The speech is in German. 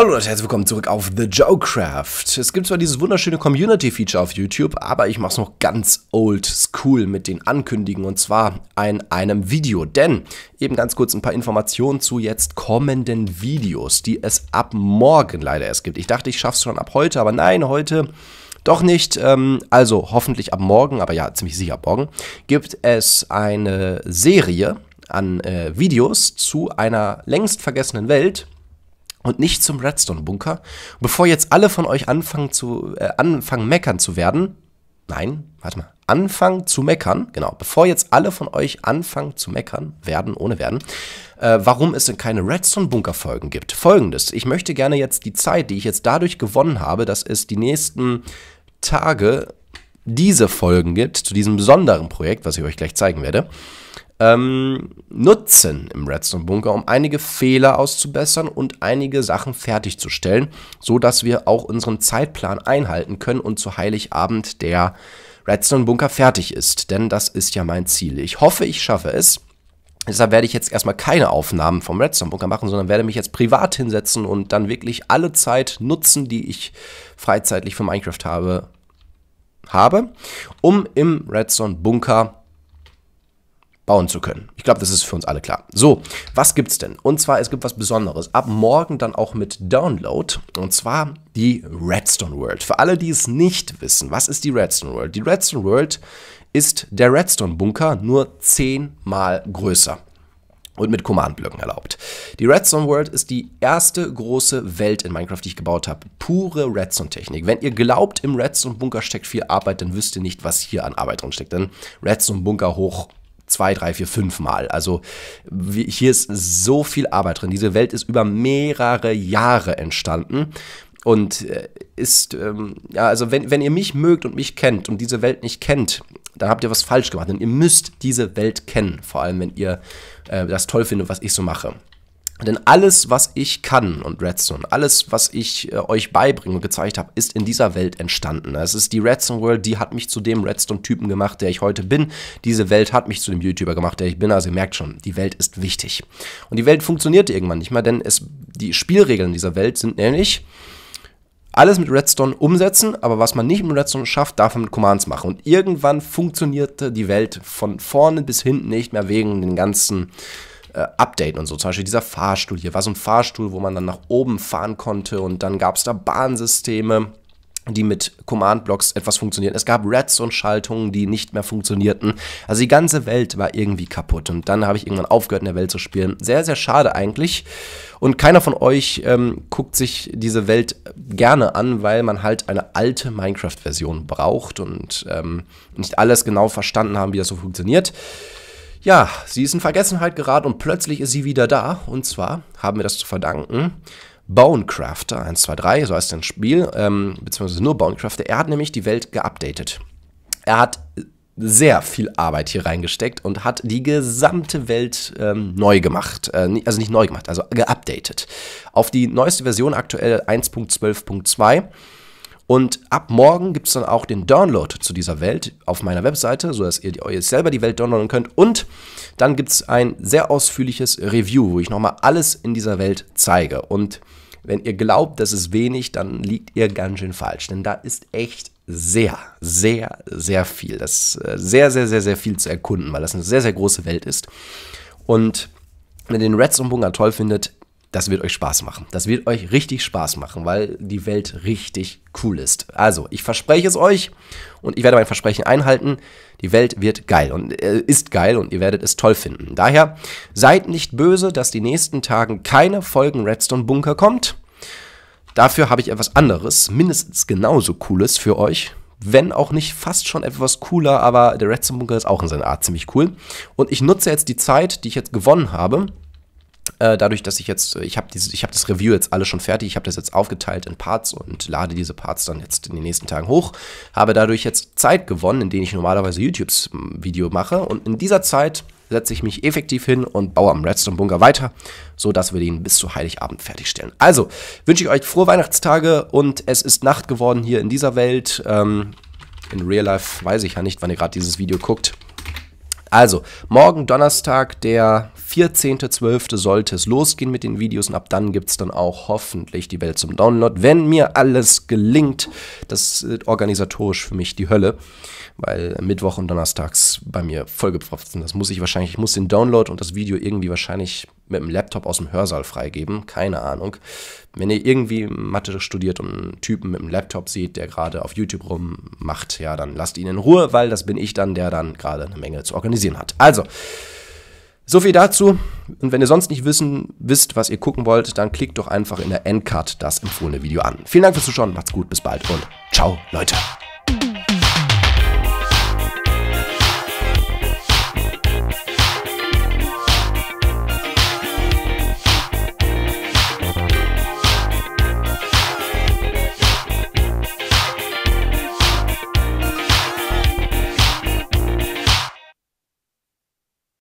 Hallo und herzlich willkommen zurück auf The Joecraft. Es gibt zwar dieses wunderschöne Community-Feature auf YouTube, aber ich mache es noch ganz old school mit den Ankündigen und zwar in einem Video. Denn eben ganz kurz ein paar Informationen zu jetzt kommenden Videos, die es ab morgen leider erst gibt. Ich dachte, ich schaffe es schon ab heute, aber nein, heute doch nicht. Ähm, also hoffentlich ab morgen, aber ja, ziemlich sicher ab morgen, gibt es eine Serie an äh, Videos zu einer längst vergessenen Welt und nicht zum Redstone-Bunker. Bevor jetzt alle von euch anfangen zu äh, anfangen meckern zu werden, nein, warte mal, anfangen zu meckern, genau, bevor jetzt alle von euch anfangen zu meckern, werden, ohne werden, äh, warum es denn keine Redstone-Bunker-Folgen gibt. Folgendes, ich möchte gerne jetzt die Zeit, die ich jetzt dadurch gewonnen habe, dass es die nächsten Tage diese Folgen gibt, zu diesem besonderen Projekt, was ich euch gleich zeigen werde, ähm, nutzen im Redstone-Bunker, um einige Fehler auszubessern und einige Sachen fertigzustellen, so dass wir auch unseren Zeitplan einhalten können und zu Heiligabend der Redstone-Bunker fertig ist. Denn das ist ja mein Ziel. Ich hoffe, ich schaffe es. Deshalb werde ich jetzt erstmal keine Aufnahmen vom Redstone-Bunker machen, sondern werde mich jetzt privat hinsetzen und dann wirklich alle Zeit nutzen, die ich freizeitlich für Minecraft habe, habe um im Redstone-Bunker bauen zu können. Ich glaube, das ist für uns alle klar. So, was gibt's denn? Und zwar, es gibt was Besonderes. Ab morgen dann auch mit Download. Und zwar die Redstone World. Für alle, die es nicht wissen, was ist die Redstone World? Die Redstone World ist der Redstone-Bunker nur zehnmal größer und mit Command-Blöcken erlaubt. Die Redstone World ist die erste große Welt in Minecraft, die ich gebaut habe. Pure Redstone-Technik. Wenn ihr glaubt, im Redstone-Bunker steckt viel Arbeit, dann wisst ihr nicht, was hier an Arbeit drin steckt. Denn Redstone-Bunker hoch zwei, drei, vier, fünf Mal. Also hier ist so viel Arbeit drin. Diese Welt ist über mehrere Jahre entstanden und äh, ist, ähm, ja, also wenn, wenn ihr mich mögt und mich kennt und diese Welt nicht kennt, dann habt ihr was falsch gemacht. Denn ihr müsst diese Welt kennen, vor allem wenn ihr äh, das toll findet, was ich so mache. Denn alles, was ich kann und Redstone, alles, was ich äh, euch beibringen und gezeigt habe, ist in dieser Welt entstanden. Es ist die Redstone World, die hat mich zu dem Redstone-Typen gemacht, der ich heute bin. Diese Welt hat mich zu dem YouTuber gemacht, der ich bin. Also ihr merkt schon, die Welt ist wichtig. Und die Welt funktioniert irgendwann nicht mehr, denn es, die Spielregeln dieser Welt sind nämlich, alles mit Redstone umsetzen, aber was man nicht mit Redstone schafft, darf man mit Commands machen. Und irgendwann funktionierte die Welt von vorne bis hinten nicht mehr wegen den ganzen äh, updaten und so. Zum Beispiel dieser Fahrstuhl hier war so ein Fahrstuhl, wo man dann nach oben fahren konnte und dann gab es da Bahnsysteme die mit Command-Blocks etwas funktionierten. Es gab Redstone-Schaltungen, die nicht mehr funktionierten. Also die ganze Welt war irgendwie kaputt. Und dann habe ich irgendwann aufgehört, in der Welt zu spielen. Sehr, sehr schade eigentlich. Und keiner von euch ähm, guckt sich diese Welt gerne an, weil man halt eine alte Minecraft-Version braucht und ähm, nicht alles genau verstanden haben, wie das so funktioniert. Ja, sie ist in Vergessenheit geraten und plötzlich ist sie wieder da. Und zwar haben wir das zu verdanken. Bonecrafter 1, 2, 3, so heißt das Spiel, ähm, beziehungsweise nur Bonecrafter, er hat nämlich die Welt geupdatet. Er hat sehr viel Arbeit hier reingesteckt und hat die gesamte Welt ähm, neu gemacht. Äh, also nicht neu gemacht, also geupdatet. Auf die neueste Version aktuell 1.12.2 und ab morgen gibt es dann auch den Download zu dieser Welt auf meiner Webseite, sodass ihr euch selber die Welt downloaden könnt. Und dann gibt es ein sehr ausführliches Review, wo ich nochmal alles in dieser Welt zeige. Und wenn ihr glaubt, das ist wenig, dann liegt ihr ganz schön falsch. Denn da ist echt sehr, sehr, sehr viel. Das ist äh, sehr, sehr, sehr, sehr viel zu erkunden, weil das eine sehr, sehr große Welt ist. Und wenn ihr den Redstone-Bunker toll findet, das wird euch Spaß machen. Das wird euch richtig Spaß machen, weil die Welt richtig cool ist. Also, ich verspreche es euch und ich werde mein Versprechen einhalten. Die Welt wird geil und äh, ist geil und ihr werdet es toll finden. Daher seid nicht böse, dass die nächsten Tagen keine Folgen Redstone Bunker kommt. Dafür habe ich etwas anderes, mindestens genauso cooles für euch wenn auch nicht fast schon etwas cooler, aber der Redstone Bunker ist auch in seiner Art ziemlich cool. Und ich nutze jetzt die Zeit, die ich jetzt gewonnen habe, äh, dadurch, dass ich jetzt, äh, ich habe hab das Review jetzt alle schon fertig, ich habe das jetzt aufgeteilt in Parts und lade diese Parts dann jetzt in den nächsten Tagen hoch, habe dadurch jetzt Zeit gewonnen, in denen ich normalerweise YouTubes Video mache und in dieser Zeit setze ich mich effektiv hin und baue am Redstone Bunker weiter, sodass wir den bis zu Heiligabend fertigstellen. Also wünsche ich euch frohe Weihnachtstage und es ist Nacht geworden hier in dieser Welt. Ähm, in Real Life weiß ich ja nicht, wann ihr gerade dieses Video guckt. Also, morgen Donnerstag, der 14.12. sollte es losgehen mit den Videos und ab dann gibt es dann auch hoffentlich die Welt zum Download. Wenn mir alles gelingt, das ist organisatorisch für mich die Hölle, weil Mittwoch und Donnerstags bei mir vollgepfropft sind. Das muss ich wahrscheinlich, ich muss den Download und das Video irgendwie wahrscheinlich mit dem Laptop aus dem Hörsaal freigeben, keine Ahnung. Wenn ihr irgendwie Mathe studiert und einen Typen mit dem Laptop seht, der gerade auf YouTube rummacht, ja, dann lasst ihn in Ruhe, weil das bin ich dann, der dann gerade eine Menge zu organisieren hat. Also, so viel dazu. Und wenn ihr sonst nicht wissen, wisst, was ihr gucken wollt, dann klickt doch einfach in der Endcard das empfohlene Video an. Vielen Dank fürs Zuschauen, macht's gut, bis bald und ciao, Leute.